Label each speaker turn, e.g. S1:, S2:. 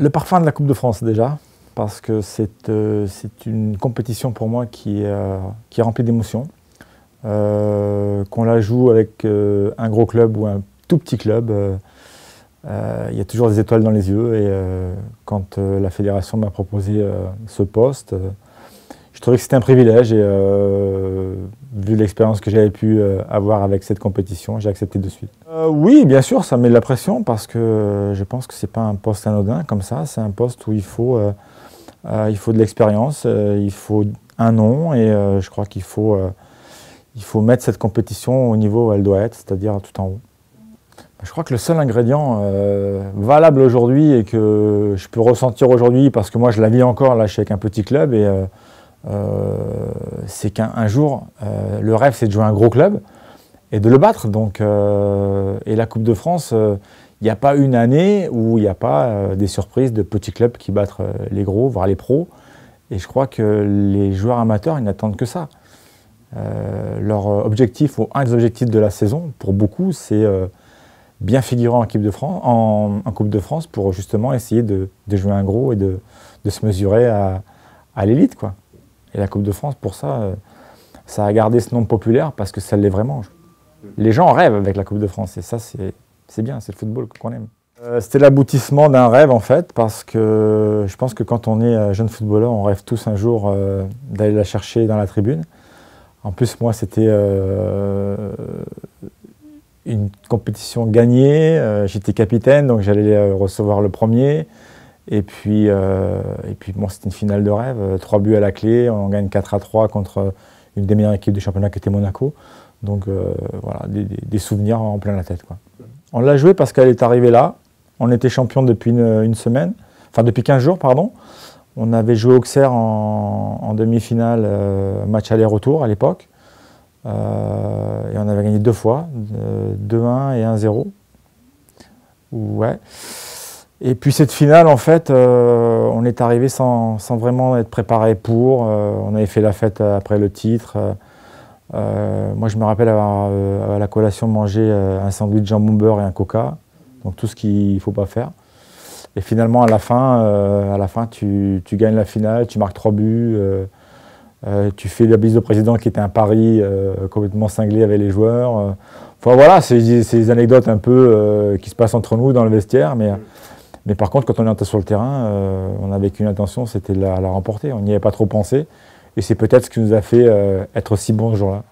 S1: Le parfum de la Coupe de France déjà, parce que c'est euh, une compétition pour moi qui, euh, qui est remplie d'émotions. Euh, qu'on la joue avec un gros club ou un tout petit club, il y a toujours des étoiles dans les yeux. Et quand la fédération m'a proposé ce poste, je trouvais que c'était un privilège et vu l'expérience que j'avais pu euh, avoir avec cette compétition, j'ai accepté de suite. Euh, oui, bien sûr, ça met de la pression parce que je pense que ce n'est pas un poste anodin comme ça. C'est un poste où il faut, euh, il faut de l'expérience, il faut un nom et je crois qu'il faut, il faut mettre cette compétition au niveau où elle doit être, c'est-à-dire tout en haut. Je crois que le seul ingrédient valable aujourd'hui et que je peux ressentir aujourd'hui, parce que moi je la vis encore, là je suis avec un petit club et euh, c'est qu'un jour, euh, le rêve, c'est de jouer un gros club et de le battre. Donc, euh, et la Coupe de France, il n'y a pas une année où il n'y a pas des surprises de petits clubs qui battent les gros, voire les pros. Et je crois que les joueurs amateurs, ils n'attendent que ça. leur objectif, ou un des objectifs de la saison, pour beaucoup, c'est bien figurer en, équipe de France, en, Coupe de France pour justement essayer de, jouer un gros et de, se mesurer à, à l'élite. quoi. Et la Coupe de France, pour ça, euh, ça a gardé ce nom populaire parce que ça l'est vraiment. Les gens rêvent avec la Coupe de France et ça, c'est bien, c'est le football qu'on aime. Euh, c'était l'aboutissement d'un rêve en fait, parce que je pense que quand on est euh, jeune footballeur, on rêve tous un jour d'aller la chercher dans la tribune. En plus, moi, c'était une compétition gagnée. J'étais capitaine, donc j'allais recevoir le premier. Et puis, euh, puis bon, c'était une finale de rêve. Euh, trois buts à la clé, on gagne 4 à 3 contre euh, une des meilleures équipes du championnat qui était Monaco. Donc voilà, des, souvenirs en plein la tête. On l'a joué parce qu'elle est arrivée là. On était champion depuis une, semaine, enfin depuis 15 jours, pardon. On avait joué Auxerre en, en demi-finale, match aller-retour à l'époque. et on avait gagné deux fois, 2-1 et 1-0. Ouais. Et puis cette finale, en fait, euh, on est arrivé sans, vraiment être préparé pour. Euh, on avait fait la fête après le titre. Euh, moi, je me rappelle avoir à la collation mangé un sandwich jambon beurre et un coca. Donc tout ce qu'il ne faut pas faire. Et finalement, à la fin, à la fin tu, gagnes la finale, tu marques trois buts. tu fais la bise au président qui était un pari complètement cinglé avec les joueurs. Enfin voilà, c'est des anecdotes un peu qui se passent entre nous dans le vestiaire, mais mais par contre, quand on est entré sur le terrain, euh, on avait qu'une intention, c'était la, la remporter. On n'y avait pas trop pensé. Et c'est peut-être ce qui nous a fait euh, être si bons ce jour-là.